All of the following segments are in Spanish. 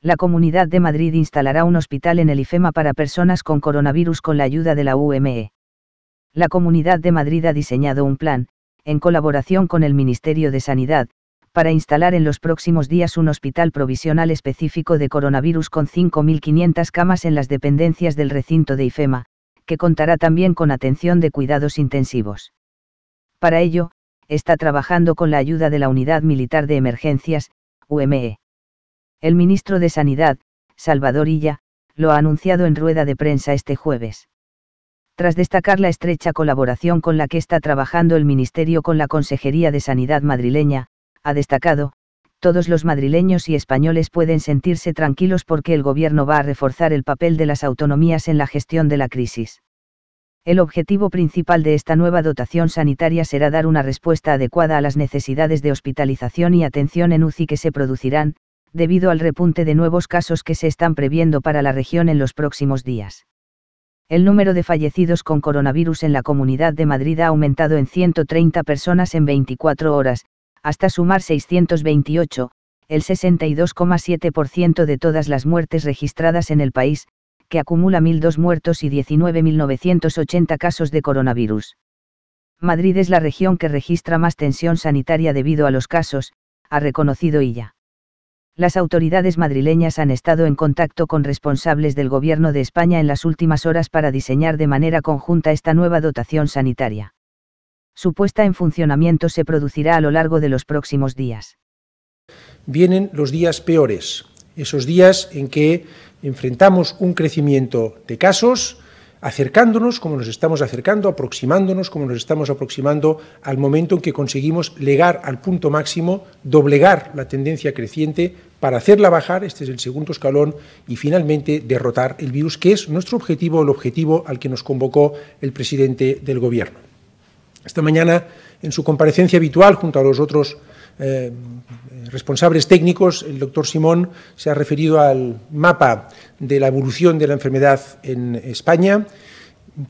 la Comunidad de Madrid instalará un hospital en el IFEMA para personas con coronavirus con la ayuda de la UME. La Comunidad de Madrid ha diseñado un plan, en colaboración con el Ministerio de Sanidad, para instalar en los próximos días un hospital provisional específico de coronavirus con 5.500 camas en las dependencias del recinto de IFEMA, que contará también con atención de cuidados intensivos. Para ello, está trabajando con la ayuda de la Unidad Militar de Emergencias, UME. El ministro de Sanidad, Salvador Illa, lo ha anunciado en rueda de prensa este jueves. Tras destacar la estrecha colaboración con la que está trabajando el Ministerio con la Consejería de Sanidad madrileña, ha destacado, todos los madrileños y españoles pueden sentirse tranquilos porque el Gobierno va a reforzar el papel de las autonomías en la gestión de la crisis. El objetivo principal de esta nueva dotación sanitaria será dar una respuesta adecuada a las necesidades de hospitalización y atención en UCI que se producirán, debido al repunte de nuevos casos que se están previendo para la región en los próximos días. El número de fallecidos con coronavirus en la Comunidad de Madrid ha aumentado en 130 personas en 24 horas, hasta sumar 628, el 62,7% de todas las muertes registradas en el país, que acumula 1.002 muertos y 19.980 casos de coronavirus. Madrid es la región que registra más tensión sanitaria debido a los casos, ha reconocido ella las autoridades madrileñas han estado en contacto con responsables del Gobierno de España en las últimas horas para diseñar de manera conjunta esta nueva dotación sanitaria. Su puesta en funcionamiento se producirá a lo largo de los próximos días. Vienen los días peores, esos días en que enfrentamos un crecimiento de casos, acercándonos como nos estamos acercando, aproximándonos como nos estamos aproximando al momento en que conseguimos legar al punto máximo, doblegar la tendencia creciente para hacerla bajar, este es el segundo escalón, y finalmente derrotar el virus, que es nuestro objetivo, el objetivo al que nos convocó el presidente del Gobierno. Esta mañana, en su comparecencia habitual junto a los otros eh, responsables técnicos, el doctor Simón se ha referido al mapa de la evolución de la enfermedad en España.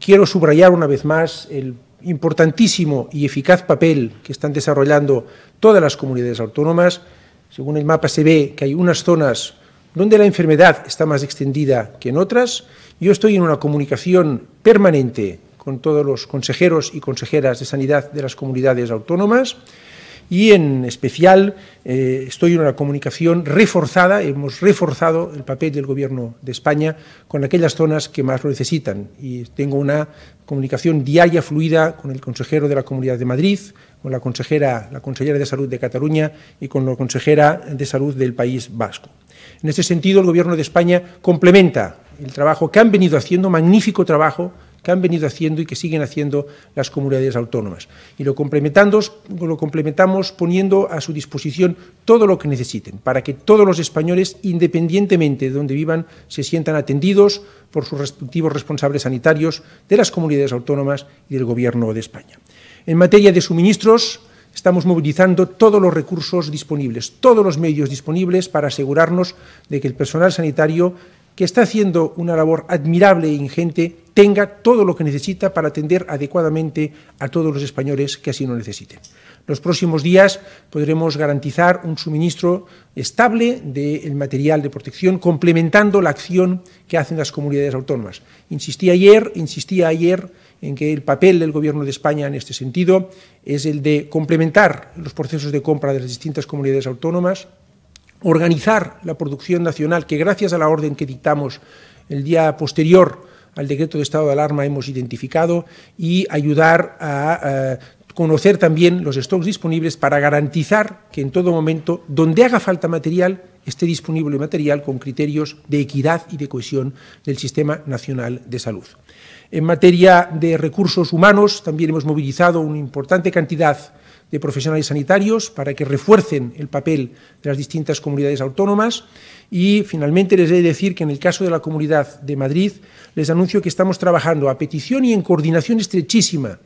Quiero subrayar una vez más el importantísimo y eficaz papel que están desarrollando todas las comunidades autónomas según el mapa se ve que hay unas zonas donde la enfermedad está más extendida que en otras. Yo estoy en una comunicación permanente con todos los consejeros y consejeras de sanidad de las comunidades autónomas y en especial eh, estoy en una comunicación reforzada, hemos reforzado el papel del Gobierno de España con aquellas zonas que más lo necesitan y tengo una comunicación diaria fluida con el consejero de la Comunidad de Madrid, con la consejera, de Salud de Cataluña y con la consejera de Salud del País Vasco. En este sentido, el Gobierno de España complementa el trabajo que han venido haciendo, magnífico trabajo que han venido haciendo y que siguen haciendo las comunidades autónomas. Y lo complementamos, lo complementamos poniendo a su disposición todo lo que necesiten, para que todos los españoles, independientemente de donde vivan, se sientan atendidos por sus respectivos responsables sanitarios de las comunidades autónomas y del Gobierno de España. En materia de suministros, estamos movilizando todos los recursos disponibles, todos los medios disponibles para asegurarnos de que el personal sanitario que está haciendo una labor admirable e ingente, tenga todo lo que necesita para atender adecuadamente a todos los españoles que así lo necesiten. Los próximos días podremos garantizar un suministro estable del material de protección, complementando la acción que hacen las comunidades autónomas. Insistí ayer, insistía ayer en que el papel del Gobierno de España en este sentido es el de complementar los procesos de compra de las distintas comunidades autónomas, organizar la producción nacional, que gracias a la orden que dictamos el día posterior al decreto de estado de alarma hemos identificado, y ayudar a, eh, conocer también los stocks disponibles para garantizar que en todo momento, donde haga falta material, esté disponible material con criterios de equidad y de cohesión del Sistema Nacional de Salud. En materia de recursos humanos, también hemos movilizado una importante cantidad de profesionales sanitarios para que refuercen el papel de las distintas comunidades autónomas. Y finalmente les he de decir que en el caso de la Comunidad de Madrid les anuncio que estamos trabajando a petición y en coordinación estrechísima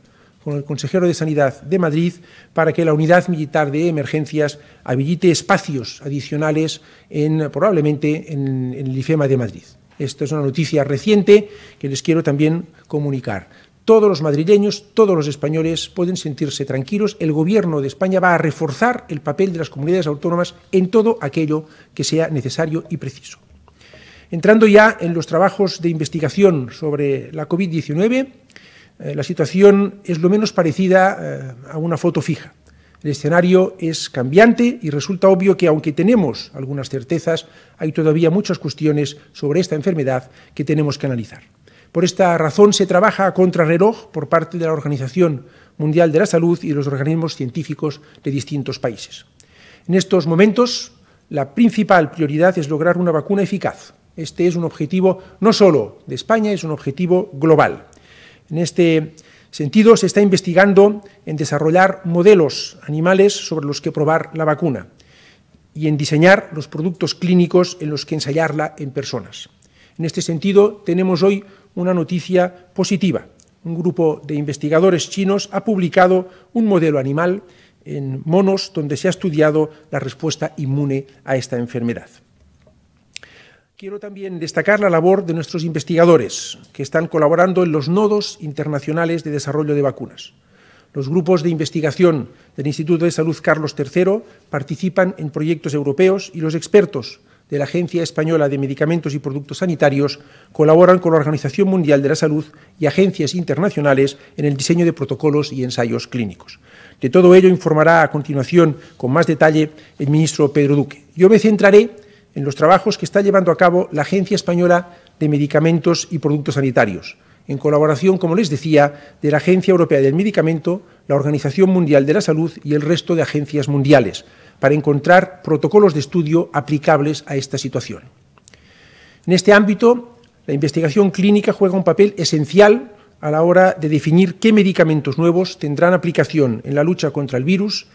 con el consejero de Sanidad de Madrid para que la unidad militar de emergencias habilite espacios adicionales en, probablemente en, en el IFEMA de Madrid. Esta es una noticia reciente que les quiero también comunicar. Todos los madrileños, todos los españoles pueden sentirse tranquilos. El Gobierno de España va a reforzar el papel de las comunidades autónomas en todo aquello que sea necesario y preciso. Entrando ya en los trabajos de investigación sobre la COVID-19, eh, la situación es lo menos parecida eh, a una foto fija. El escenario es cambiante y resulta obvio que, aunque tenemos algunas certezas, hay todavía muchas cuestiones sobre esta enfermedad que tenemos que analizar. Por esta razón se trabaja a reloj por parte de la Organización Mundial de la Salud y de los organismos científicos de distintos países. En estos momentos, la principal prioridad es lograr una vacuna eficaz. Este es un objetivo no solo de España, es un objetivo global. En este sentido, se está investigando en desarrollar modelos animales sobre los que probar la vacuna y en diseñar los productos clínicos en los que ensayarla en personas. En este sentido, tenemos hoy una noticia positiva. Un grupo de investigadores chinos ha publicado un modelo animal en monos donde se ha estudiado la respuesta inmune a esta enfermedad. Quiero también destacar la labor de nuestros investigadores que están colaborando en los nodos internacionales de desarrollo de vacunas. Los grupos de investigación del Instituto de Salud Carlos III participan en proyectos europeos y los expertos de la Agencia Española de Medicamentos y Productos Sanitarios colaboran con la Organización Mundial de la Salud y agencias internacionales en el diseño de protocolos y ensayos clínicos. De todo ello informará a continuación con más detalle el ministro Pedro Duque. Yo me centraré en los trabajos que está llevando a cabo la Agencia Española de Medicamentos y Productos Sanitarios, en colaboración, como les decía, de la Agencia Europea del Medicamento, la Organización Mundial de la Salud y el resto de agencias mundiales para encontrar protocolos de estudio aplicables a esta situación. En este ámbito, la investigación clínica juega un papel esencial a la hora de definir qué medicamentos nuevos tendrán aplicación en la lucha contra el virus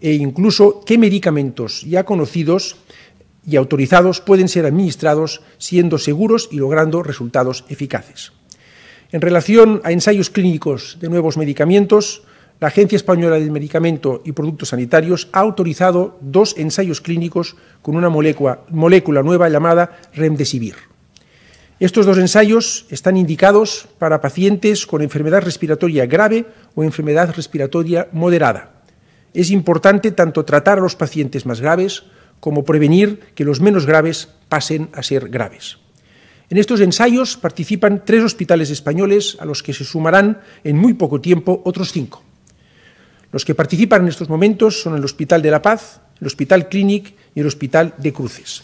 e incluso qué medicamentos ya conocidos y autorizados pueden ser administrados siendo seguros y logrando resultados eficaces. En relación a ensayos clínicos de nuevos medicamentos, la Agencia Española de Medicamento y Productos Sanitarios ha autorizado dos ensayos clínicos con una molécula, molécula, nueva llamada Remdesivir. Estos dos ensayos están indicados para pacientes con enfermedad respiratoria grave o enfermedad respiratoria moderada. Es importante tanto tratar a los pacientes más graves como prevenir que los menos graves pasen a ser graves. En estos ensayos participan tres hospitales españoles a los que se sumarán en muy poco tiempo otros cinco. Los que participan en estos momentos son el Hospital de la Paz, el Hospital Clinic y el Hospital de Cruces.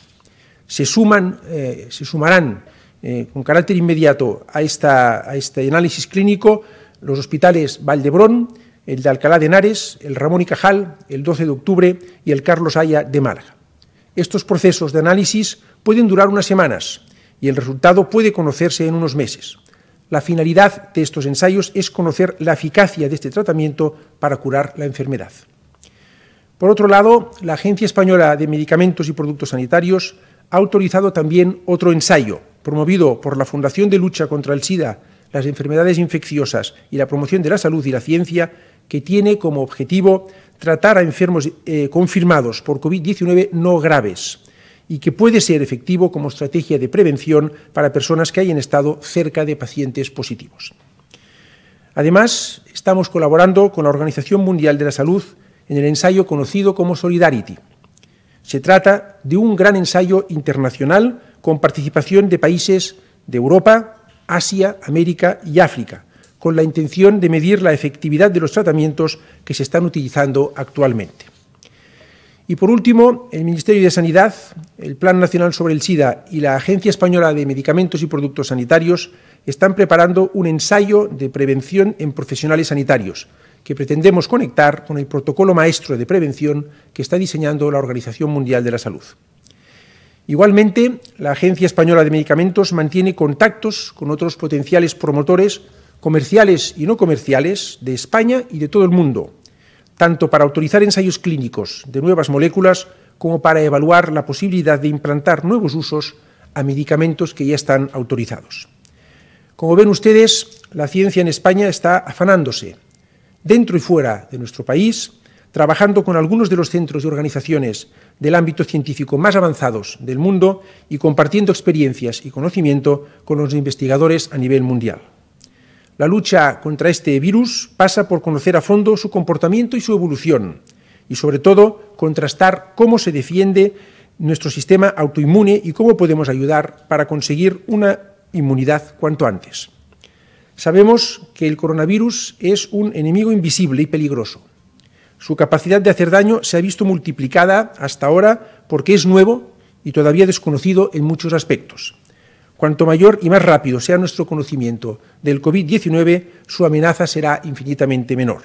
Se, eh, sumarán eh, con carácter inmediato a, este análisis clínico los hospitales Valdebrón, el de Alcalá de Henares, el Ramón y Cajal, el 12 de octubre y el Carlos Haya de Málaga. Estos procesos de análisis pueden durar unas semanas y el resultado puede conocerse en unos meses. La finalidad de estos ensayos es conocer la eficacia de este tratamiento para curar la enfermedad. Por otro lado, la Agencia Española de Medicamentos y Productos Sanitarios ha autorizado también otro ensayo, promovido por la Fundación de Lucha contra el SIDA, las enfermedades infecciosas y la promoción de la salud y la ciencia, que tiene como objetivo tratar a enfermos eh, confirmados por COVID-19 no graves y que puede ser efectivo como estrategia de prevención para personas que hayan estado cerca de pacientes positivos. Además, estamos colaborando con la Organización Mundial de la Salud en el ensayo conocido como Solidarity. Se trata de un gran ensayo internacional con participación de países de Europa, Asia, América y África, con la intención de medir la efectividad de los tratamientos que se están utilizando actualmente. Y por último, el Ministerio de Sanidad, el Plan Nacional sobre el SIDA y la Agencia Española de Medicamentos y Productos Sanitarios están preparando un ensayo de prevención en profesionales sanitarios que pretendemos conectar con el protocolo maestro de prevención que está diseñando la Organización Mundial de la Salud. Igualmente, la Agencia Española de Medicamentos mantiene contactos con otros potenciales promotores comerciales y no comerciales de España y de todo el mundo tanto para autorizar ensayos clínicos de nuevas moléculas como para evaluar la posibilidad de implantar nuevos usos a medicamentos que ya están autorizados. Como ven ustedes, la ciencia en España está afanándose, dentro y fuera de nuestro país, trabajando con algunos de los centros y organizaciones del ámbito científico más avanzados del mundo y compartiendo experiencias y conocimiento con los investigadores a nivel mundial. La lucha contra este virus pasa por conocer a fondo su comportamiento y su evolución y, sobre todo, contrastar cómo se defiende nuestro sistema autoinmune y cómo podemos ayudar para conseguir una inmunidad cuanto antes. Sabemos que el coronavirus es un enemigo invisible y peligroso. Su capacidad de hacer daño se ha visto multiplicada hasta ahora porque es nuevo y todavía desconocido en muchos aspectos. Cuanto mayor y más rápido sea nuestro conocimiento del COVID-19, su amenaza será infinitamente menor.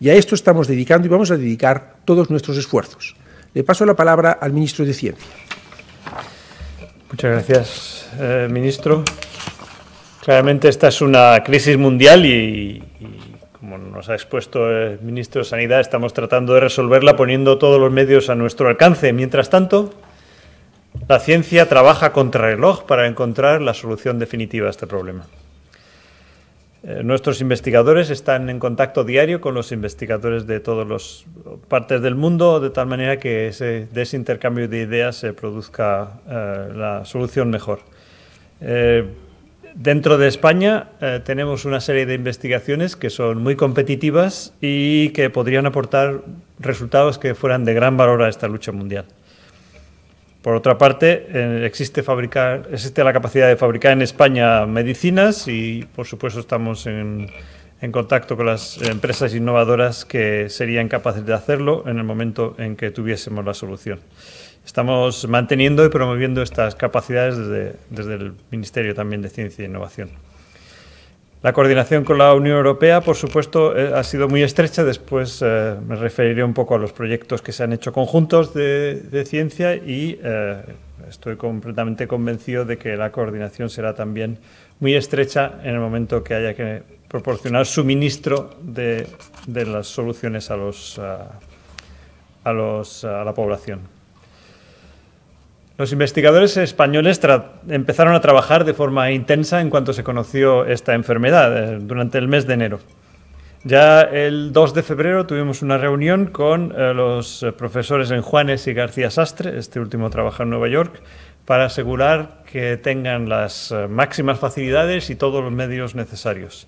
Y a esto estamos dedicando y vamos a dedicar todos nuestros esfuerzos. Le paso la palabra al ministro de Ciencia. Muchas gracias, eh, ministro. Claramente esta es una crisis mundial y, y, como nos ha expuesto el ministro de Sanidad, estamos tratando de resolverla poniendo todos los medios a nuestro alcance. Mientras tanto, la ciencia trabaja contra reloj para encontrar la solución definitiva a este problema. Eh, nuestros investigadores están en contacto diario con los investigadores de todas las partes del mundo, de tal manera que ese, de ese intercambio de ideas se produzca eh, la solución mejor. Eh, dentro de España tenemos una serie de investigaciones que son muy competitivas y que podrían aportar resultados que fueran de gran valor a esta lucha mundial. Por otra parte, eh, existe, la capacidad de fabricar en España medicinas y, por supuesto, estamos en, en contacto con las empresas innovadoras que serían capaces de hacerlo en el momento en que tuviésemos la solución. Estamos manteniendo y promoviendo estas capacidades desde, desde el Ministerio también de Ciencia e Innovación. La coordinación con la Unión Europea, por supuesto, eh, ha sido muy estrecha. Después eh, me referiré un poco a los proyectos que se han hecho conjuntos de, ciencia y eh, estoy completamente convencido de que la coordinación será también muy estrecha en el momento que haya que proporcionar suministro de, las soluciones a, los, a la población. Los investigadores españoles empezaron a trabajar de forma intensa en cuanto se conoció esta enfermedad, eh, durante el mes de enero. Ya el 2 de febrero tuvimos una reunión con eh, los eh, profesores en Juanes y García Sastre, este último trabaja en Nueva York, para asegurar que tengan las máximas facilidades y todos los medios necesarios.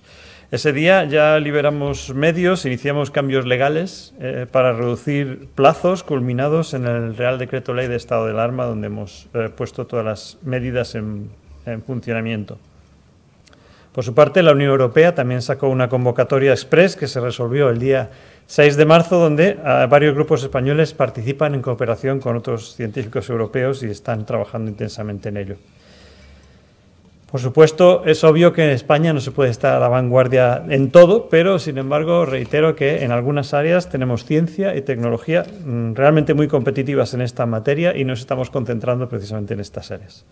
Ese día ya liberamos medios, iniciamos cambios legales eh, para reducir plazos culminados en el Real Decreto Ley de Estado del Arma, donde hemos eh, puesto todas las medidas en, funcionamiento. Por su parte, la Unión Europea también sacó una convocatoria express que se resolvió el día 6 de marzo, donde eh, varios grupos españoles participan en cooperación con otros científicos europeos y están trabajando intensamente en ello. Por supuesto, es obvio que en España no se puede estar a la vanguardia en todo, pero sin embargo reitero que en algunas áreas tenemos ciencia y tecnología mm, realmente muy competitivas en esta materia y nos estamos concentrando precisamente en estas áreas.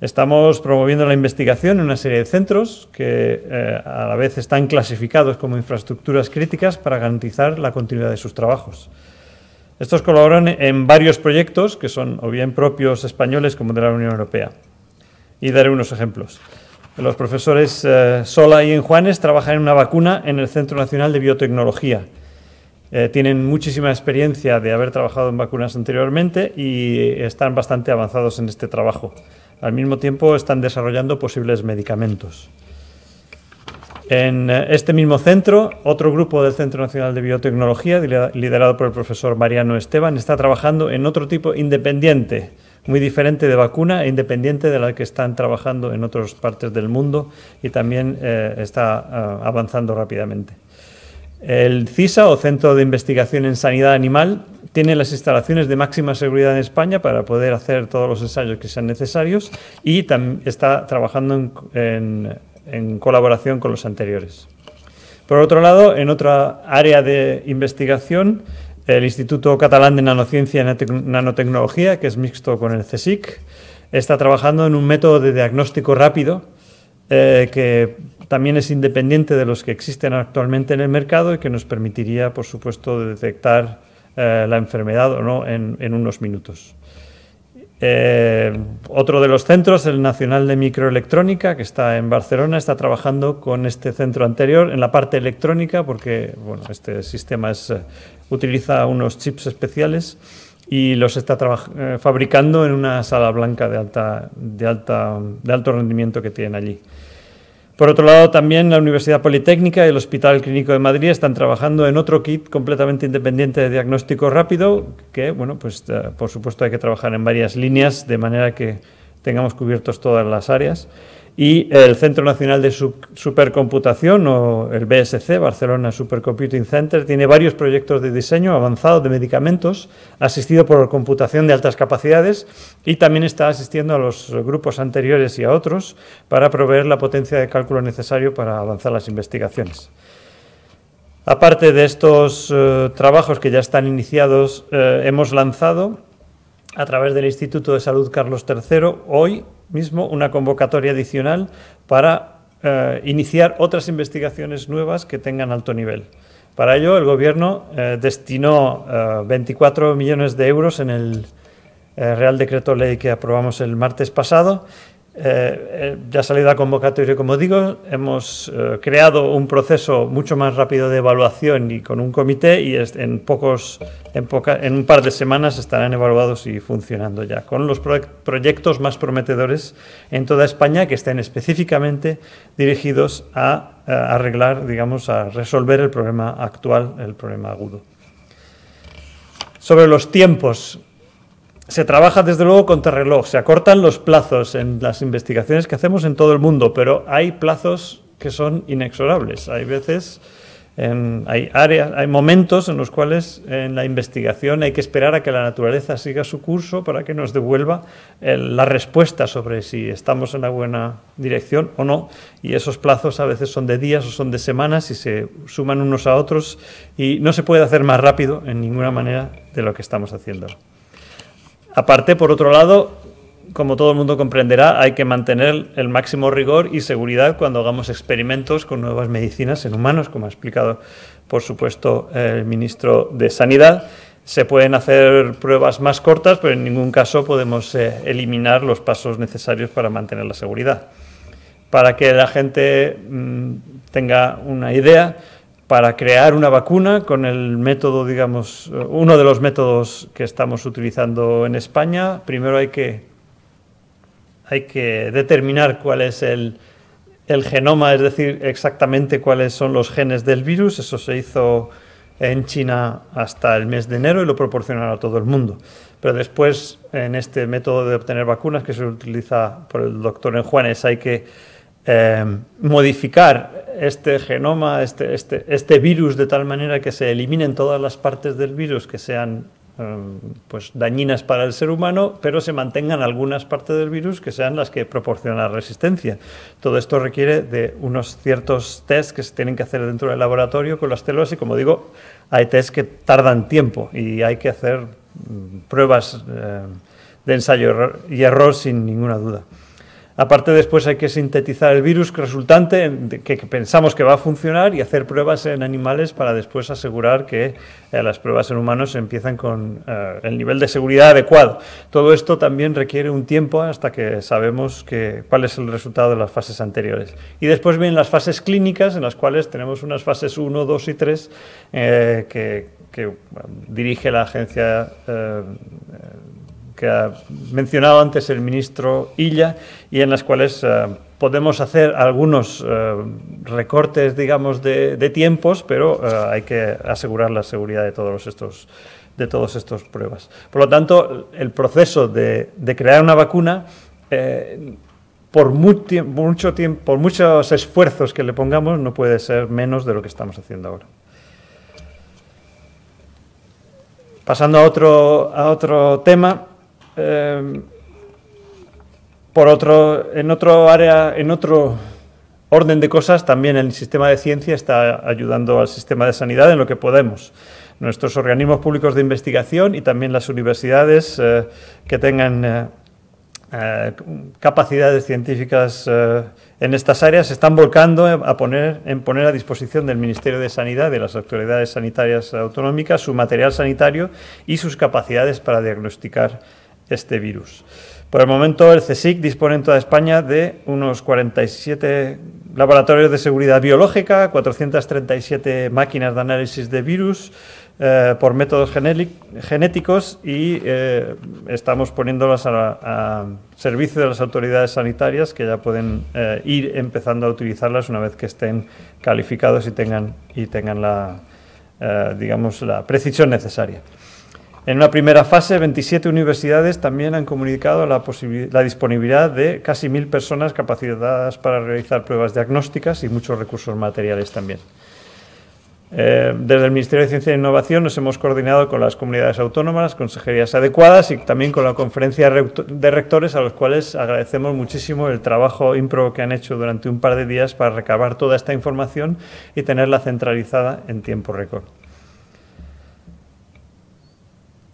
Estamos promoviendo la investigación en una serie de centros que eh, a la vez están clasificados como infraestructuras críticas para garantizar la continuidad de sus trabajos. Estos colaboran en varios proyectos que son o bien propios españoles como de la Unión Europea. Y daré unos ejemplos. Los profesores eh, Sola y Enjuanes trabajan en una vacuna en el Centro Nacional de Biotecnología. Eh, tienen muchísima experiencia de haber trabajado en vacunas anteriormente y están bastante avanzados en este trabajo. Al mismo tiempo están desarrollando posibles medicamentos. En eh, este mismo centro, otro grupo del Centro Nacional de Biotecnología, liderado por el profesor Mariano Esteban, está trabajando en otro tipo independiente muy diferente de vacuna e independiente de la que están trabajando en otras partes del mundo y también eh, está eh, avanzando rápidamente. El CISA, o Centro de Investigación en Sanidad Animal, tiene las instalaciones de máxima seguridad en España para poder hacer todos los ensayos que sean necesarios y está trabajando en colaboración con los anteriores. Por otro lado, en otra área de investigación, el Instituto Catalán de Nanociencia y Nanotecnología, que es mixto con el CSIC, está trabajando en un método de diagnóstico rápido eh, que también es independiente de los que existen actualmente en el mercado y que nos permitiría, por supuesto, detectar eh, la enfermedad o no en, unos minutos. Eh, otro de los centros, el Nacional de Microelectrónica, que está en Barcelona, está trabajando con este centro anterior en la parte electrónica, porque bueno, este sistema es utiliza unos chips especiales y los está eh, fabricando en una sala blanca de, alto rendimiento que tienen allí. Por otro lado, también la Universidad Politécnica y el Hospital Clínico de Madrid están trabajando en otro kit completamente independiente de diagnóstico rápido, que, bueno, pues eh, por supuesto hay que trabajar en varias líneas de manera que tengamos cubiertos todas las áreas y el Centro Nacional de Supercomputación, o el BSC, Barcelona Supercomputing Center, tiene varios proyectos de diseño avanzado de medicamentos, asistido por computación de altas capacidades y también está asistiendo a los grupos anteriores y a otros para proveer la potencia de cálculo necesario para avanzar las investigaciones. Aparte de estos eh, trabajos que ya están iniciados, eh, hemos lanzado a través del Instituto de Salud Carlos III hoy mismo una convocatoria adicional para eh, iniciar otras investigaciones nuevas que tengan alto nivel. Para ello, el Gobierno eh, destinó 24 eh, millones de euros en el Real Decreto Ley que aprobamos el martes pasado eh, eh, ya ha salido la convocatoria, como digo, hemos eh, creado un proceso mucho más rápido de evaluación y con un comité y en, pocos, en, poca, en un par de semanas estarán evaluados y funcionando ya, con los proyectos más prometedores en toda España que estén específicamente dirigidos a arreglar, digamos, a resolver el problema actual, el problema agudo. Sobre los tiempos, se trabaja desde luego con reloj se acortan los plazos en las investigaciones que hacemos en todo el mundo, pero hay plazos que son inexorables. Hay veces, hay áreas, hay momentos en los cuales en la investigación hay que esperar a que la naturaleza siga su curso para que nos devuelva eh, la respuesta sobre si estamos en la buena dirección o no. Y esos plazos a veces son de días o son de semanas y se suman unos a otros y no se puede hacer más rápido en ninguna manera de lo que estamos haciendo. Aparte, por otro lado, como todo el mundo comprenderá, hay que mantener el máximo rigor y seguridad cuando hagamos experimentos con nuevas medicinas en humanos, como ha explicado, por supuesto, el ministro de Sanidad. Se pueden hacer pruebas más cortas, pero en ningún caso podemos eh, eliminar los pasos necesarios para mantener la seguridad. Para que la gente mm, tenga una idea, para crear una vacuna con el método, digamos, eh, uno de los métodos que estamos utilizando en España. Primero hay que, hay que determinar cuál es el, el genoma, es decir, exactamente cuáles son los genes del virus. Eso se hizo en China hasta el mes de enero y lo proporcionaron a todo el mundo. Pero después, en este método de obtener vacunas que se utiliza por el doctor Enjuanes, hay que eh, modificar este genoma, este, este, este, virus, de tal manera que se eliminen todas las partes del virus que sean eh, pues, dañinas para el ser humano, pero se mantengan algunas partes del virus que sean las que proporcionan resistencia. Todo esto requiere de unos ciertos test que se tienen que hacer dentro del laboratorio con las células y, como digo, hay test que tardan tiempo y hay que hacer mm, pruebas eh, de ensayo y error sin ninguna duda. Aparte después hay que sintetizar el virus resultante que, pensamos que va a funcionar y hacer pruebas en animales para después asegurar que eh, las pruebas en humanos empiezan con eh, el nivel de seguridad adecuado. Todo esto también requiere un tiempo hasta que sabemos cuál es el resultado de las fases anteriores. Y después vienen las fases clínicas en las cuales tenemos unas fases 1, 2 y 3 eh, que, dirige la agencia que ha mencionado antes el ministro Illa y en las cuales eh, podemos hacer algunos eh, recortes, digamos, de, tiempos, pero eh, hay que asegurar la seguridad de todos estos de todas estas pruebas. Por lo tanto, el proceso de, crear una vacuna por, mucho tiempo, por muchos esfuerzos que le pongamos, no puede ser menos de lo que estamos haciendo ahora. Pasando otro, a otro tema, Em, por otro, en otro área, en otro orden de cosas, también el sistema de ciencia está ayudando al sistema de sanidad en lo que podemos. Nuestros organismos públicos de investigación y también las universidades eh, que tengan eh, eh, capacidades científicas en estas áreas se están volcando a en poner a disposición del Ministerio de Sanidad, de las autoridades sanitarias autonómicas, su material sanitario y sus capacidades para diagnosticar este virus. Por el momento, el CSIC dispone en toda España de unos 47 laboratorios de seguridad biológica, 437 máquinas de análisis de virus eh, por métodos genéticos y eh, estamos poniéndolas a, servicio de las autoridades sanitarias que ya pueden eh, ir empezando a utilizarlas una vez que estén calificados y tengan, y tengan la, digamos, la precisión necesaria. En una primera fase, 27 universidades también han comunicado la, disponibilidad de casi mil personas capacitadas para realizar pruebas diagnósticas y muchos recursos materiales también. Eh, desde el Ministerio de Ciencia e Innovación nos hemos coordinado con las comunidades autónomas, consejerías adecuadas y también con la conferencia de rectores, a los cuales agradecemos muchísimo el trabajo impro que han hecho durante un par de días para recabar toda esta información y tenerla centralizada en tiempo récord.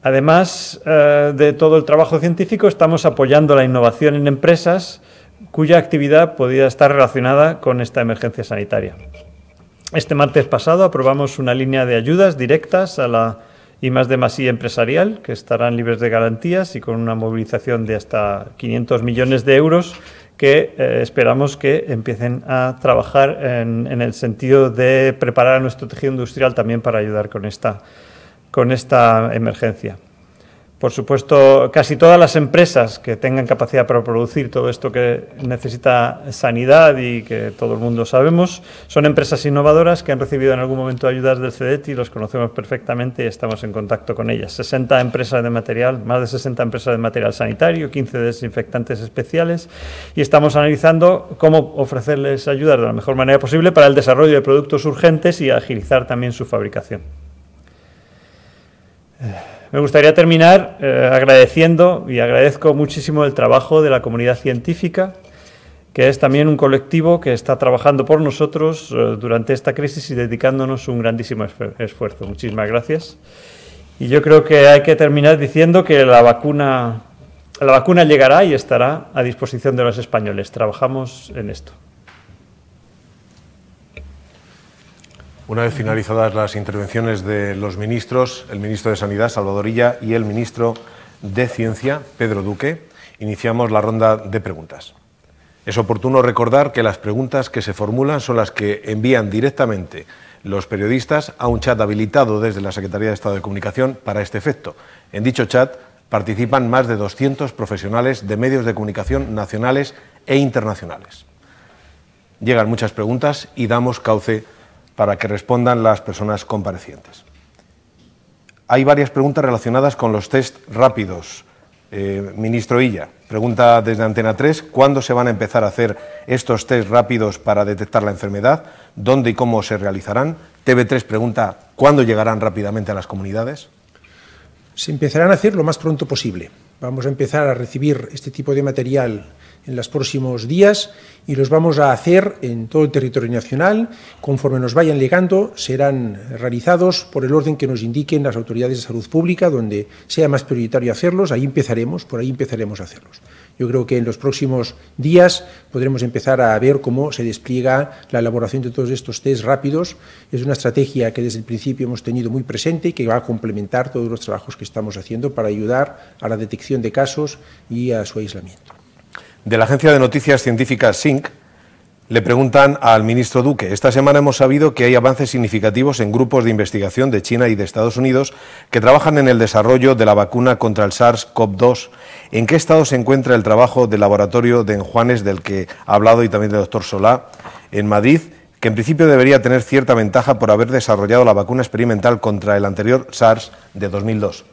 Además eh, de todo el trabajo científico, estamos apoyando la innovación en empresas cuya actividad podría estar relacionada con esta emergencia sanitaria. Este martes pasado aprobamos una línea de ayudas directas a la y más de empresarial, que estarán libres de garantías y con una movilización de hasta 500 millones de euros que eh, esperamos que empiecen a trabajar en, el sentido de preparar a nuestro tejido industrial también para ayudar con esta con esta emergencia. Por supuesto, casi todas las empresas que tengan capacidad para producir todo esto que necesita sanidad y que todo el mundo sabemos, son empresas innovadoras que han recibido en algún momento ayudas del CEDET y los conocemos perfectamente y estamos en contacto con ellas. 60 empresas de material, más de 60 empresas de material sanitario, 15 desinfectantes especiales y estamos analizando cómo ofrecerles ayudas de la mejor manera posible para el desarrollo de productos urgentes y agilizar también su fabricación. Me gustaría terminar eh, agradeciendo y agradezco muchísimo el trabajo de la comunidad científica, que es también un colectivo que está trabajando por nosotros eh, durante esta crisis y dedicándonos un grandísimo esfuerzo. Muchísimas gracias. Y yo creo que hay que terminar diciendo que la vacuna, la vacuna llegará y estará a disposición de los españoles. Trabajamos en esto. Una vez finalizadas las intervenciones de los ministros, el ministro de Sanidad, Salvadorilla, y el ministro de Ciencia, Pedro Duque, iniciamos la ronda de preguntas. Es oportuno recordar que las preguntas que se formulan son las que envían directamente los periodistas a un chat habilitado desde la Secretaría de Estado de Comunicación para este efecto. En dicho chat participan más de 200 profesionales de medios de comunicación nacionales e internacionales. Llegan muchas preguntas y damos cauce para que respondan las personas comparecientes. Hay varias preguntas relacionadas con los test rápidos. Eh, ministro Illa, pregunta desde Antena 3, ¿cuándo se van a empezar a hacer estos test rápidos para detectar la enfermedad? ¿Dónde y cómo se realizarán? TV3 pregunta, ¿cuándo llegarán rápidamente a las comunidades? Se empezarán a hacer lo más pronto posible. Vamos a empezar a recibir este tipo de material en los próximos días y los vamos a hacer en todo el territorio nacional. Conforme nos vayan llegando, serán realizados por el orden que nos indiquen las autoridades de salud pública, donde sea más prioritario hacerlos, ahí empezaremos, por ahí empezaremos a hacerlos. Yo creo que en los próximos días podremos empezar a ver cómo se despliega la elaboración de todos estos test rápidos. Es una estrategia que desde el principio hemos tenido muy presente y que va a complementar todos los trabajos que estamos haciendo para ayudar a la detección de casos y a su aislamiento de la agencia de noticias científicas SINC, le preguntan al ministro Duque. Esta semana hemos sabido que hay avances significativos en grupos de investigación de China y de Estados Unidos que trabajan en el desarrollo de la vacuna contra el SARS-CoV-2. ¿En qué estado se encuentra el trabajo del laboratorio de Enjuanes, del que ha hablado y también del doctor Solá, en Madrid, que en principio debería tener cierta ventaja por haber desarrollado la vacuna experimental contra el anterior SARS de 2002?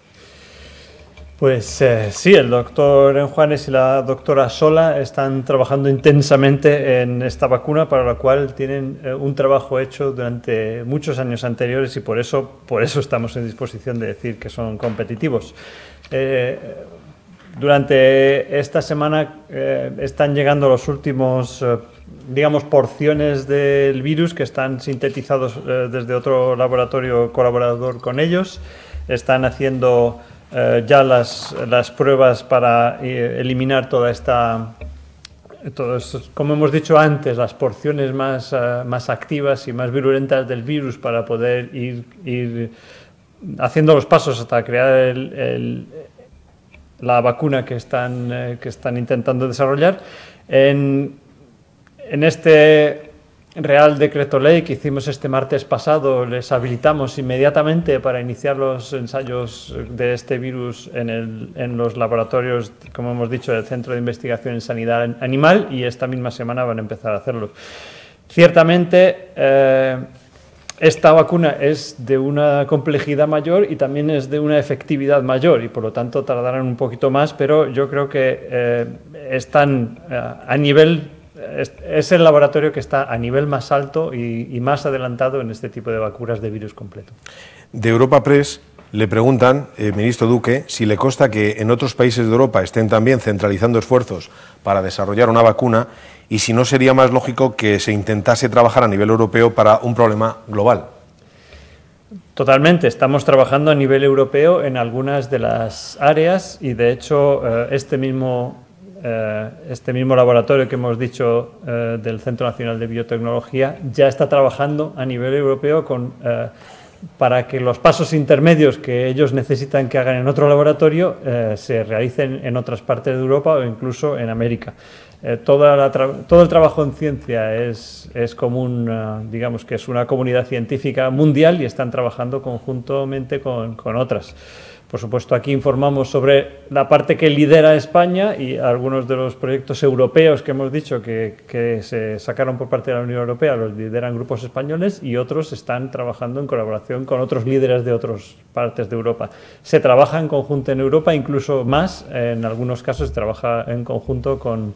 Pues eh, sí, el doctor Enjuanes y la doctora Sola están trabajando intensamente en esta vacuna, para la cual tienen eh, un trabajo hecho durante muchos años anteriores y por eso, por eso estamos en disposición de decir que son competitivos. Eh, durante esta semana están llegando los últimos, digamos, porciones del virus que están sintetizados desde otro laboratorio colaborador con ellos. Están haciendo eh, ya las, las, pruebas para eh, eliminar toda esta, como hemos dicho antes, las porciones más, eh, más activas y más virulentas del virus para poder ir, haciendo los pasos hasta crear el, la vacuna que están, que están intentando desarrollar. en este Real Decreto Ley que hicimos este martes pasado, les habilitamos inmediatamente para iniciar los ensayos de este virus en, los laboratorios, como hemos dicho, del Centro de Investigación en Sanidad Animal y esta misma semana van a empezar a hacerlo. Ciertamente, eh, esta vacuna es de una complejidad mayor y también es de una efectividad mayor y por lo tanto tardarán un poquito más, pero yo creo que eh, están eh, a nivel es el laboratorio que está a nivel más alto y, más adelantado en este tipo de vacunas de virus completo. De Europa Press le preguntan, eh, ministro Duque, si le consta que en otros países de Europa estén también centralizando esfuerzos para desarrollar una vacuna y si no sería más lógico que se intentase trabajar a nivel europeo para un problema global. Totalmente, estamos trabajando a nivel europeo en algunas de las áreas y de hecho eh, este mismo eh, este mismo laboratorio que hemos dicho eh, del Centro Nacional de Biotecnología ya está trabajando a nivel europeo eh, para que los pasos intermedios que ellos necesitan que hagan en otro laboratorio se realicen en otras partes de Europa o incluso en América. todo el trabajo en ciencia es, común, digamos que es una comunidad científica mundial y están trabajando conjuntamente con, con otras. Por supuesto, aquí informamos sobre la parte que lidera España y algunos de los proyectos europeos que hemos dicho que, se sacaron por parte de la Unión Europea los lideran grupos españoles y otros están trabajando en colaboración con otros líderes de otras partes de Europa. Se trabaja en conjunto en Europa, incluso más, en algunos casos se trabaja en conjunto con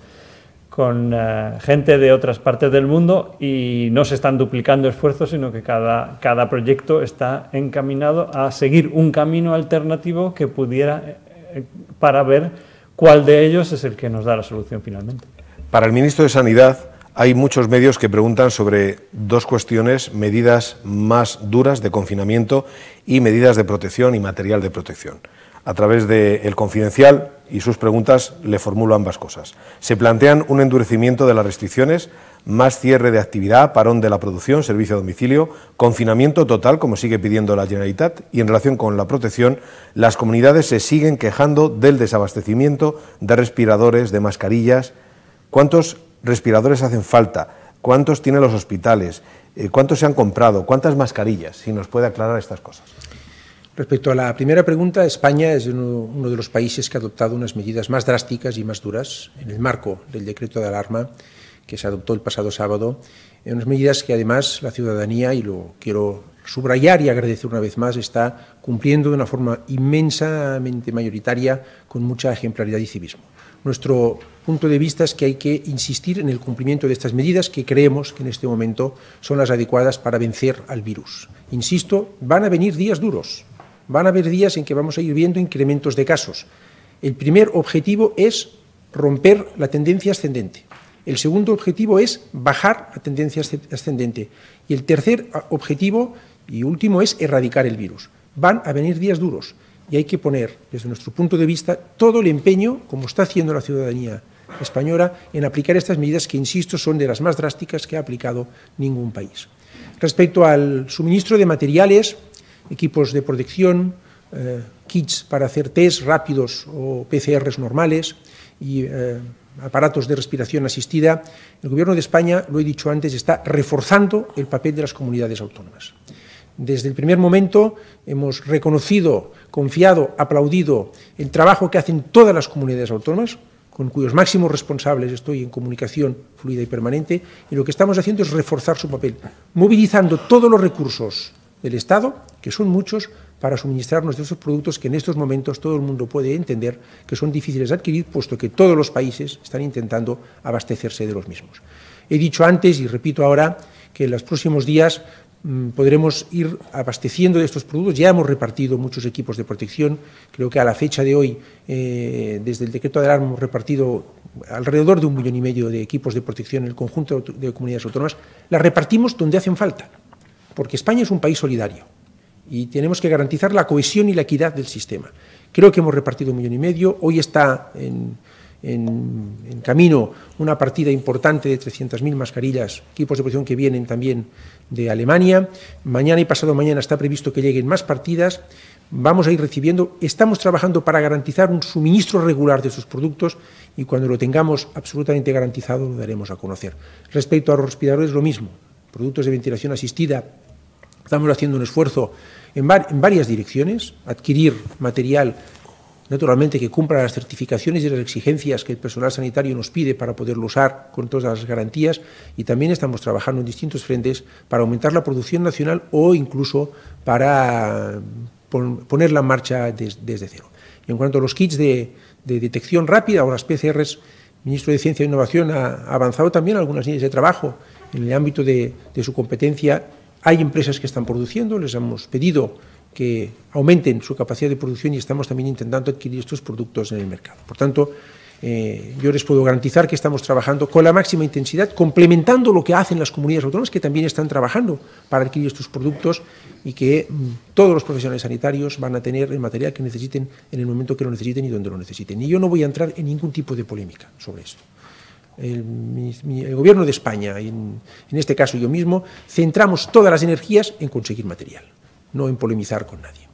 con eh, gente de otras partes del mundo y no se están duplicando esfuerzos, sino que cada, proyecto está encaminado a seguir un camino alternativo que pudiera eh, para ver cuál de ellos es el que nos da la solución finalmente. Para el ministro de Sanidad hay muchos medios que preguntan sobre dos cuestiones, medidas más duras de confinamiento y medidas de protección y material de protección a través del Confidencial y sus preguntas le formulo ambas cosas. Se plantean un endurecimiento de las restricciones, más cierre de actividad, parón de la producción, servicio a domicilio, confinamiento total, como sigue pidiendo la Generalitat, y en relación con la protección, las comunidades se siguen quejando del desabastecimiento de respiradores, de mascarillas. ¿Cuántos respiradores hacen falta? ¿Cuántos tienen los hospitales? Eh, ¿Cuántos se han comprado? ¿Cuántas mascarillas? Si nos puede aclarar estas cosas. Respecto a la primera pregunta, España es uno, de los países que ha adoptado unas medidas más drásticas y más duras en el marco del decreto de alarma que se adoptó el pasado sábado, eh, unas medidas que además la ciudadanía, y lo quiero subrayar y agradecer una vez más, está cumpliendo de una forma inmensamente mayoritaria con mucha ejemplaridad y civismo. Nuestro punto de vista es que hay que insistir en el cumplimiento de estas medidas que creemos que en este momento son las adecuadas para vencer al virus. Insisto, van a venir días duros, Van a haber días en que vamos a ir viendo incrementos de casos. El primer objetivo es romper la tendencia ascendente. El segundo objetivo es bajar la tendencia ascendente. Y el tercer ah, objetivo y último es erradicar el virus. Van a venir días duros y hay que poner, desde nuestro punto de vista, todo el empeño, como está haciendo la ciudadanía española, en aplicar estas medidas que, insisto, son de las más drásticas que ha aplicado ningún país. Respecto al suministro de materiales, equipos de protección, eh, kits para hacer test rápidos o PCRs normales y eh, aparatos de respiración asistida, el Gobierno de España, lo he dicho antes, está reforzando el papel de las comunidades autónomas. Desde el primer momento hemos reconocido, confiado, aplaudido el trabajo que hacen todas las comunidades autónomas, con cuyos máximos responsables estoy en comunicación fluida y permanente, y lo que estamos haciendo es reforzar su papel, movilizando todos los recursos del Estado, que son muchos, para suministrarnos de esos productos que en estos momentos todo el mundo puede entender que son difíciles de adquirir, puesto que todos los países están intentando abastecerse de los mismos. He dicho antes y repito ahora que en los próximos días mm, podremos ir abasteciendo de estos productos. Ya hemos repartido muchos equipos de protección. Creo que a la fecha de hoy, eh, desde el decreto de alarma, hemos repartido alrededor de un millón y medio de equipos de protección en el conjunto de comunidades autónomas. Las repartimos donde hacen falta porque España es un país solidario y tenemos que garantizar la cohesión y la equidad del sistema. Creo que hemos repartido un millón y medio, hoy está en, camino una partida importante de 300.000 mascarillas, equipos de protección que vienen también de Alemania, mañana y pasado mañana está previsto que lleguen más partidas, vamos a ir recibiendo, estamos trabajando para garantizar un suministro regular de estos productos y cuando lo tengamos absolutamente garantizado lo daremos a conocer. Respecto a los respiradores, lo mismo, productos de ventilación asistida, estamos haciendo un esfuerzo en, varias direcciones, adquirir material naturalmente que cumpla las certificaciones y las exigencias que el personal sanitario nos pide para poderlo usar con todas las garantías y también estamos trabajando en distintos frentes para aumentar la producción nacional o incluso para ponerla en marcha desde cero. En cuanto a los kits de, de, detección rápida o las PCRs, el ministro de Ciencia e Innovación ha avanzado también algunas líneas de trabajo en el ámbito de, su competencia hay empresas que están produciendo, les hemos pedido que aumenten su capacidad de producción y estamos también intentando adquirir estos productos en el mercado. Por tanto, eh, yo les puedo garantizar que estamos trabajando con la máxima intensidad, complementando lo que hacen las comunidades autónomas que también están trabajando para adquirir estos productos y que mm, todos los profesionales sanitarios van a tener el material que necesiten en el momento que lo necesiten y donde lo necesiten. Y yo no voy a entrar en ningún tipo de polémica sobre esto el, gobierno de España, en, en este caso yo mismo, centramos todas las energías en conseguir material, no en polemizar con nadie.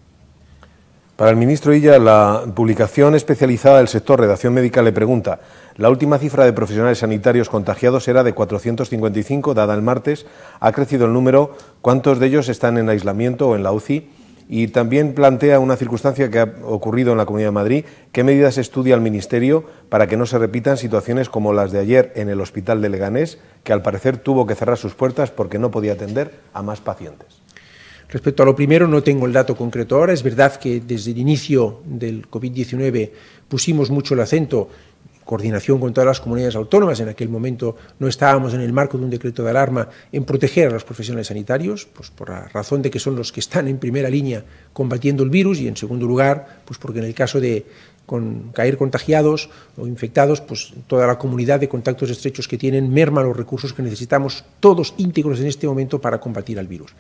Para el ministro Illa, la publicación especializada del sector Redacción Médica le pregunta, la última cifra de profesionales sanitarios contagiados era de 455, dada el martes, ha crecido el número, ¿cuántos de ellos están en aislamiento o en la UCI? y también plantea una circunstancia que ha ocurrido en la Comunidad de Madrid. ¿Qué medidas estudia el Ministerio para que no se repitan situaciones como las de ayer en el Hospital de Leganés, que al parecer tuvo que cerrar sus puertas porque no podía atender a más pacientes? Respecto a lo primero, no tengo el dato concreto ahora. Es verdad que desde el inicio del COVID-19 pusimos mucho el acento coordinación con todas las comunidades autónomas, en aquel momento no estábamos en el marco de un decreto de alarma, en proteger a los profesionales sanitarios, pues por la razón de que son los que están en primera línea combatiendo el virus y en segundo lugar, pues porque en el caso de caer contagiados o infectados, pues toda la comunidad de contactos estrechos que tienen merma los recursos que necesitamos todos íntegros en este momento para combatir al virus.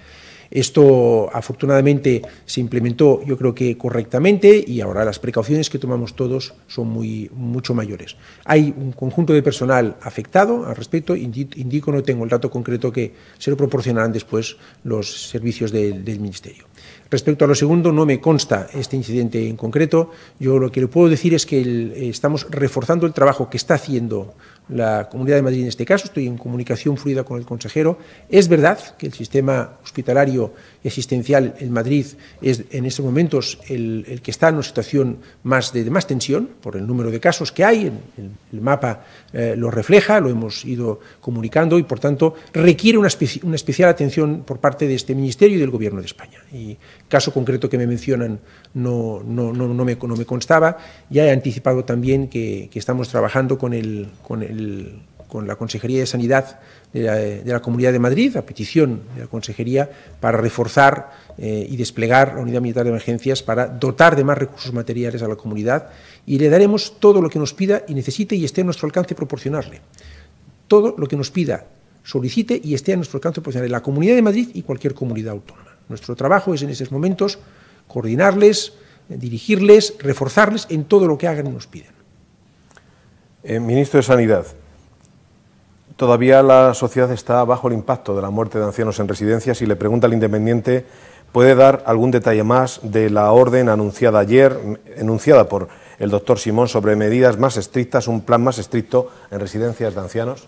Esto afortunadamente se implementó yo creo que correctamente y ahora las precauciones que tomamos todos son muy, mucho mayores. Hay un conjunto de personal afectado al respecto, indico, no tengo el dato concreto que se lo proporcionarán después los servicios del Ministerio. Respecto a lo segundo, no me consta este incidente en concreto. Yo lo que le puedo decir es que estamos reforzando el trabajo que está haciendo la Comunidad de Madrid en este caso, estoy en comunicación fluida con el consejero. Es verdad que el sistema hospitalario existencial en Madrid es en estos momentos el, el que está en una situación más de, más tensión por el número de casos que hay, el, mapa eh, lo refleja, lo hemos ido comunicando y por tanto requiere una, especial atención por parte de este Ministerio y del Gobierno de España. Y caso concreto que me mencionan no, no, no, me, me, constaba, ya he anticipado también que, que estamos trabajando con el, con el con la Consejería de Sanidad de la, Comunidad de Madrid, a petición de la Consejería, para reforzar eh, y desplegar la Unidad Militar de Emergencias, para dotar de más recursos materiales a la comunidad y le daremos todo lo que nos pida y necesite y esté a nuestro alcance proporcionarle. Todo lo que nos pida, solicite y esté a nuestro alcance proporcionarle la Comunidad de Madrid y cualquier comunidad autónoma. Nuestro trabajo es en esos momentos coordinarles, eh, dirigirles, reforzarles en todo lo que hagan y nos piden. Eh, ministro de Sanidad, todavía la sociedad está bajo el impacto de la muerte de ancianos en residencias y le pregunta al Independiente, ¿puede dar algún detalle más de la orden anunciada ayer, enunciada por el doctor Simón, sobre medidas más estrictas, un plan más estricto en residencias de ancianos?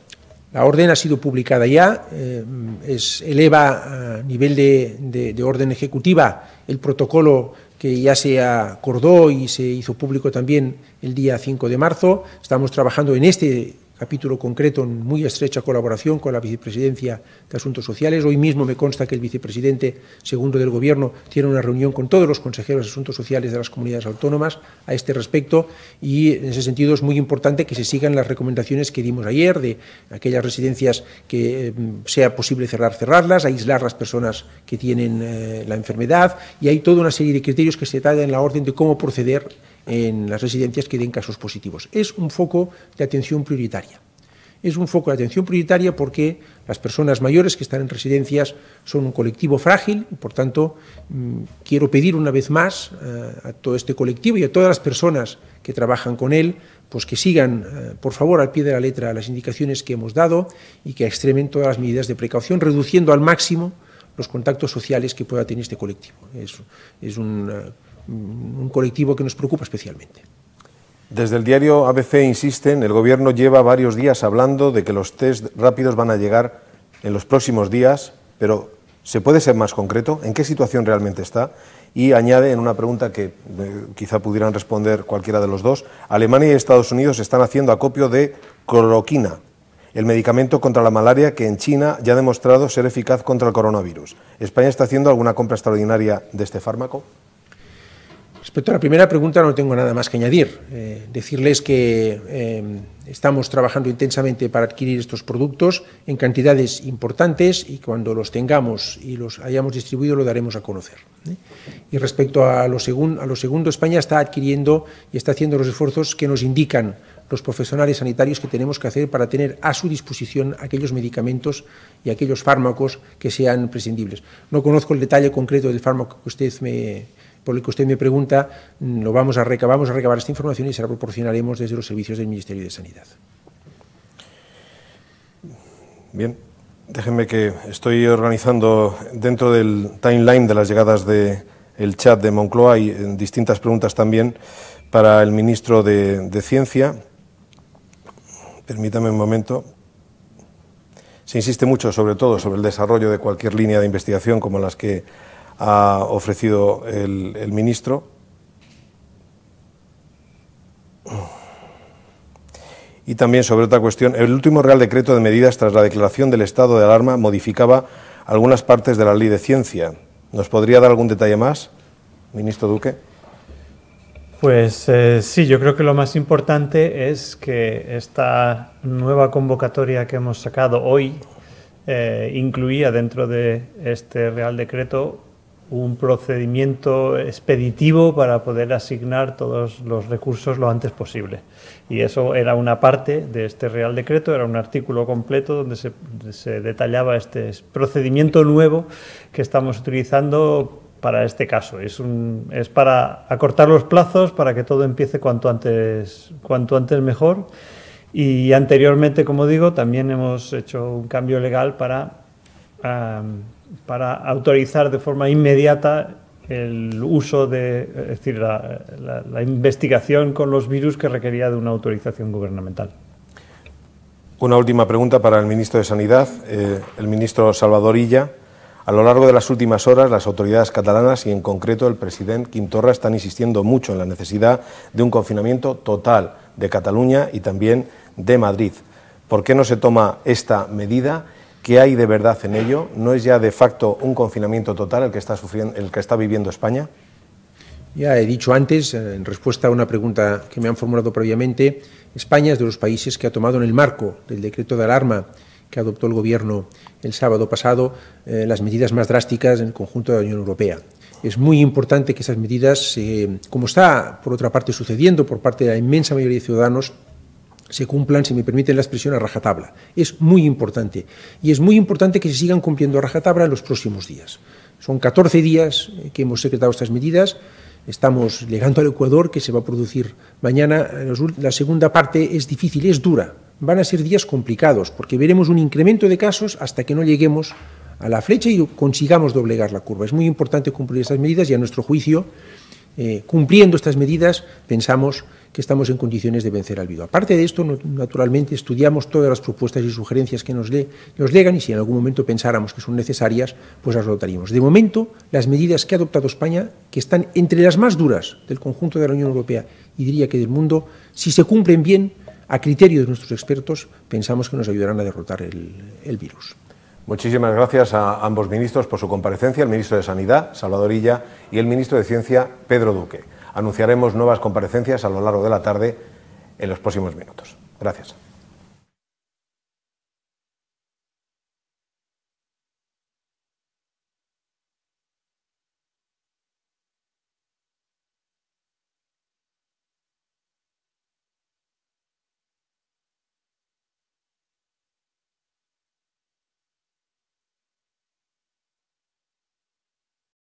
La orden ha sido publicada ya, eh, es, eleva a nivel de orden ejecutiva el protocolo que ya se acordó y se hizo público también el día 5 de marzo. Estamos trabajando en este capítulo concreto en muy estrecha colaboración con la Vicepresidencia de Asuntos Sociales. Hoy mismo me consta que el Vicepresidente segundo del Gobierno tiene una reunión con todos los consejeros de Asuntos Sociales de las comunidades autónomas a este respecto y en ese sentido es muy importante que se sigan las recomendaciones que dimos ayer de aquellas residencias que eh, sea posible cerrar, cerrarlas, aislar las personas que tienen eh, la enfermedad y hay toda una serie de criterios que se detallan en la orden de cómo proceder en las residencias que den casos positivos. Es un foco de atención prioritaria. Es un foco de atención prioritaria porque las personas mayores que están en residencias son un colectivo frágil y, por tanto, mm, quiero pedir una vez más eh, a todo este colectivo y a todas las personas que trabajan con él, pues que sigan, eh, por favor, al pie de la letra las indicaciones que hemos dado y que extremen todas las medidas de precaución, reduciendo al máximo los contactos sociales que pueda tener este colectivo. Es, es un eh, un colectivo que nos preocupa especialmente. Desde el diario ABC insisten, el Gobierno lleva varios días hablando de que los test rápidos van a llegar en los próximos días, pero ¿se puede ser más concreto? ¿En qué situación realmente está? Y añade en una pregunta que eh, quizá pudieran responder cualquiera de los dos, Alemania y Estados Unidos están haciendo acopio de cloroquina, el medicamento contra la malaria que en China ya ha demostrado ser eficaz contra el coronavirus. ¿España está haciendo alguna compra extraordinaria de este fármaco? Respecto a la primera pregunta no tengo nada más que añadir. Eh, decirles que eh, estamos trabajando intensamente para adquirir estos productos en cantidades importantes y cuando los tengamos y los hayamos distribuido lo daremos a conocer. ¿eh? Y respecto a lo, a lo segundo, España está adquiriendo y está haciendo los esfuerzos que nos indican los profesionales sanitarios que tenemos que hacer para tener a su disposición aquellos medicamentos y aquellos fármacos que sean prescindibles. No conozco el detalle concreto del fármaco que usted me por el que usted me pregunta, mm, lo vamos a recabar, vamos a recabar esta información y se la proporcionaremos desde los servicios del Ministerio de Sanidad. Bien, déjenme que estoy organizando dentro del timeline de las llegadas del chat de Moncloa y eh, distintas preguntas también para el ministro de Ciencia. Permítame un momento. Se insiste mucho, sobre todo, sobre el desarrollo de cualquier línea de investigación como las que ha ofrecido el, ministro. Y también sobre otra cuestión, el último Real Decreto de Medidas tras la declaración del estado de alarma modificaba algunas partes de la ley de ciencia. ¿Nos podría dar algún detalle más, ministro Duque? Pues eh, sí, yo creo que lo más importante es que esta nueva convocatoria que hemos sacado hoy eh, incluía dentro de este Real Decreto un procedimiento expeditivo para poder asignar todos los recursos lo antes posible. Y eso era una parte de este Real Decreto, era un artículo completo donde se, detallaba este procedimiento nuevo que estamos utilizando para este caso. Es, un, es para acortar los plazos, para que todo empiece cuanto antes, cuanto antes mejor. Y anteriormente, como digo, también hemos hecho un cambio legal para... Ah, para autorizar de forma inmediata el uso de, es decir, la, investigación con los virus que requería de una autorización gubernamental. Una última pregunta para el ministro de Sanidad, eh, el ministro Salvador Illa. A lo largo de las últimas horas, las autoridades catalanas y en concreto el presidente Quim están insistiendo mucho en la necesidad de un confinamiento total de Cataluña y también de Madrid. ¿Por qué no se toma esta medida? ¿Qué hay de verdad en ello? ¿No es ya de facto un confinamiento total el que está, sufriendo, el que está viviendo España? Ya he dicho antes, eh, en respuesta a una pregunta que me han formulado previamente, España es de los países que ha tomado en el marco del decreto de alarma que adoptó el Gobierno el sábado pasado eh, las medidas más drásticas en el conjunto de la Unión Europea. Es muy importante que esas medidas, como está por otra parte sucediendo por parte de la inmensa mayoría de ciudadanos, se cumplan, si me permiten la expresión, a rajatabla. Es muy importante. Y es muy importante que se sigan cumpliendo a rajatabla en los próximos días. Son 14 días que hemos secretado estas medidas. Estamos llegando al Ecuador, que se va a producir mañana. La segunda parte es difícil, es dura. Van a ser días complicados, porque veremos un incremento de casos hasta que no lleguemos a la flecha y consigamos doblegar la curva. Es muy importante cumplir estas medidas y, a nuestro juicio, eh, cumpliendo estas medidas, pensamos que estamos en condiciones de vencer al virus. Aparte de esto, naturalmente, estudiamos todas las propuestas y sugerencias que nos, le, y si en algún momento pensáramos que son necesarias, pues las adoptaríamos. De momento, las medidas que ha adoptado España, que están entre las más duras del conjunto de la Unión Europea y diría que del mundo, si se cumplen bien, a criterio de nuestros expertos, pensamos que nos ayudarán a derrotar el virus. Muchísimas gracias a ambos ministros por su comparecencia, el ministro de Sanidad, Salvador Illa, y el ministro de Ciencia, Pedro Duque. Anunciaremos nuevas comparecencias a lo largo de la tarde en los próximos minutos. Gracias.